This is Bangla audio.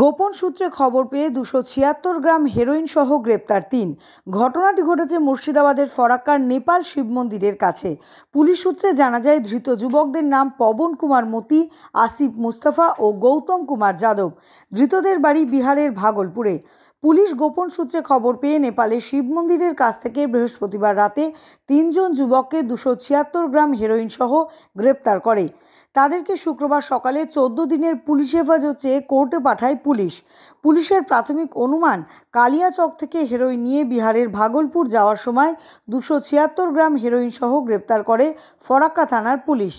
গোপন সূত্রে খবর পেয়ে দুশো ছিয়াত্তর গ্রাম হেরোইন সহ গ্রেপ্তার তিন ঘটনাটি ঘটেছে মুর্শিদাবাদের ফরাক্কার নেপাল শিব মন্দিরের কাছে পুলিশ সূত্রে জানা যায় ধৃত যুবকদের নাম পবন কুমার মতি আসিফ মুস্তাফা ও গৌতম কুমার যাদব ধৃতদের বাড়ি বিহারের ভাগলপুরে পুলিশ গোপন সূত্রে খবর পেয়ে নেপালে শিব মন্দিরের কাছ থেকে বৃহস্পতিবার রাতে তিনজন যুবককে দুশো ছিয়াত্তর গ্রাম হেরোইন সহ গ্রেপ্তার করে তাদেরকে শুক্রবার সকালে চোদ্দ দিনের পুলিশ হেফাজতে চেয়ে কোর্টে পাঠায় পুলিশ পুলিশের প্রাথমিক অনুমান কালিয়াচক থেকে হেরোইন নিয়ে বিহারের ভাগলপুর যাওয়ার সময় দুশো ছিয়াত্তর গ্রাম হেরোইন সহ গ্রেপ্তার করে ফরাক্কা থানার পুলিশ